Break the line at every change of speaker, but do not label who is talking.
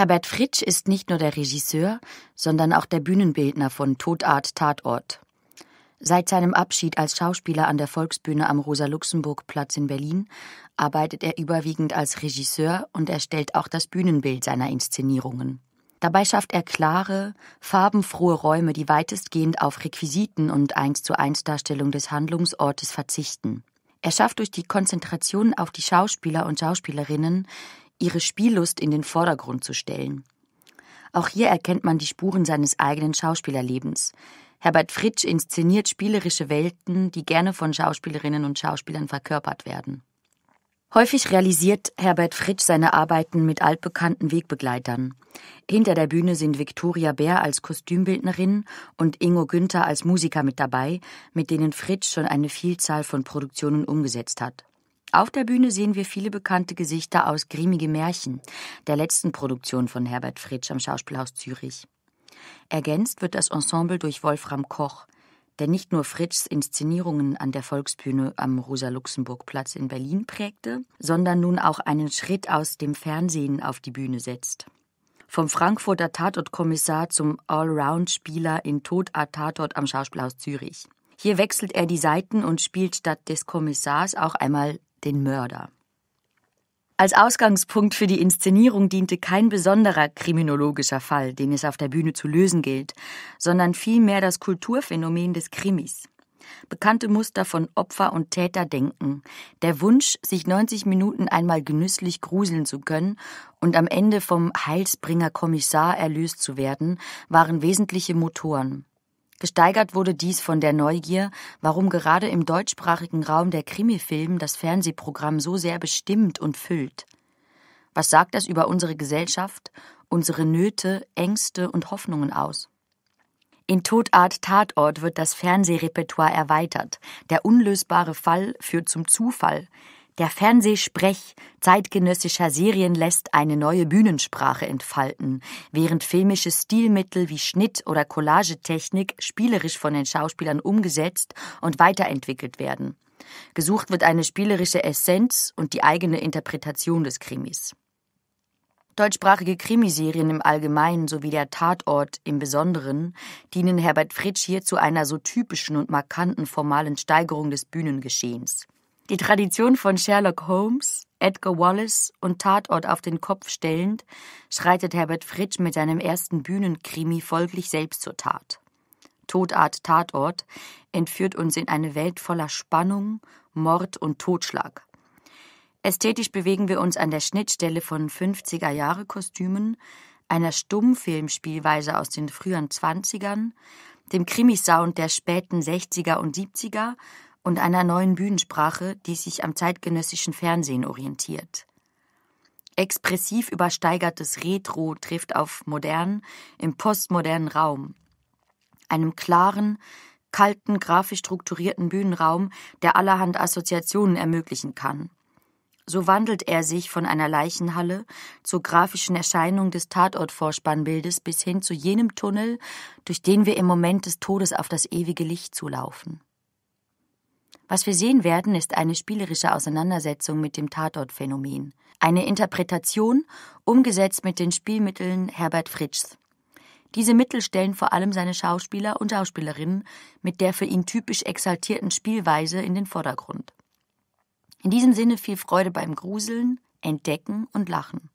Herbert Fritsch ist nicht nur der Regisseur, sondern auch der Bühnenbildner von Todart Tatort. Seit seinem Abschied als Schauspieler an der Volksbühne am Rosa-Luxemburg-Platz in Berlin arbeitet er überwiegend als Regisseur und erstellt auch das Bühnenbild seiner Inszenierungen. Dabei schafft er klare, farbenfrohe Räume, die weitestgehend auf Requisiten und eins zu eins Darstellung des Handlungsortes verzichten. Er schafft durch die Konzentration auf die Schauspieler und Schauspielerinnen ihre Spiellust in den Vordergrund zu stellen. Auch hier erkennt man die Spuren seines eigenen Schauspielerlebens. Herbert Fritsch inszeniert spielerische Welten, die gerne von Schauspielerinnen und Schauspielern verkörpert werden. Häufig realisiert Herbert Fritsch seine Arbeiten mit altbekannten Wegbegleitern. Hinter der Bühne sind Viktoria Bär als Kostümbildnerin und Ingo Günther als Musiker mit dabei, mit denen Fritsch schon eine Vielzahl von Produktionen umgesetzt hat. Auf der Bühne sehen wir viele bekannte Gesichter aus Grimmige Märchen, der letzten Produktion von Herbert Fritsch am Schauspielhaus Zürich. Ergänzt wird das Ensemble durch Wolfram Koch, der nicht nur Fritschs Inszenierungen an der Volksbühne am Rosa-Luxemburg-Platz in Berlin prägte, sondern nun auch einen Schritt aus dem Fernsehen auf die Bühne setzt. Vom Frankfurter Tatortkommissar zum Allround-Spieler in Tod a Tatort am Schauspielhaus Zürich. Hier wechselt er die Seiten und spielt statt des Kommissars auch einmal den Mörder. Als Ausgangspunkt für die Inszenierung diente kein besonderer kriminologischer Fall, den es auf der Bühne zu lösen gilt, sondern vielmehr das Kulturphänomen des Krimis. Bekannte Muster von Opfer- und Täterdenken, der Wunsch, sich 90 Minuten einmal genüsslich gruseln zu können und am Ende vom Heilsbringer Kommissar erlöst zu werden, waren wesentliche Motoren. Gesteigert wurde dies von der Neugier, warum gerade im deutschsprachigen Raum der Krimifilm das Fernsehprogramm so sehr bestimmt und füllt. Was sagt das über unsere Gesellschaft, unsere Nöte, Ängste und Hoffnungen aus? In Todart Tatort wird das Fernsehrepertoire erweitert. Der unlösbare Fall führt zum Zufall. Der Fernsehsprech zeitgenössischer Serien lässt eine neue Bühnensprache entfalten, während filmische Stilmittel wie Schnitt oder Collagetechnik spielerisch von den Schauspielern umgesetzt und weiterentwickelt werden. Gesucht wird eine spielerische Essenz und die eigene Interpretation des Krimis. Deutschsprachige Krimiserien im Allgemeinen sowie der Tatort im Besonderen dienen Herbert Fritsch hier zu einer so typischen und markanten formalen Steigerung des Bühnengeschehens. Die Tradition von Sherlock Holmes, Edgar Wallace und Tatort auf den Kopf stellend, schreitet Herbert Fritsch mit seinem ersten Bühnenkrimi folglich selbst zur Tat. Todart Tatort entführt uns in eine Welt voller Spannung, Mord und Totschlag. Ästhetisch bewegen wir uns an der Schnittstelle von 50er Jahre Kostümen, einer Stummfilmspielweise aus den frühen 20ern, dem Krimisound der späten 60er und 70er und einer neuen Bühnensprache, die sich am zeitgenössischen Fernsehen orientiert. Expressiv übersteigertes Retro trifft auf modern im postmodernen Raum, einem klaren, kalten, grafisch strukturierten Bühnenraum, der allerhand Assoziationen ermöglichen kann. So wandelt er sich von einer Leichenhalle zur grafischen Erscheinung des Tatortvorspannbildes bis hin zu jenem Tunnel, durch den wir im Moment des Todes auf das ewige Licht zulaufen. Was wir sehen werden, ist eine spielerische Auseinandersetzung mit dem Tatortphänomen, Eine Interpretation, umgesetzt mit den Spielmitteln Herbert Fritschs. Diese Mittel stellen vor allem seine Schauspieler und Schauspielerinnen mit der für ihn typisch exaltierten Spielweise in den Vordergrund. In diesem Sinne viel Freude beim Gruseln, Entdecken und Lachen.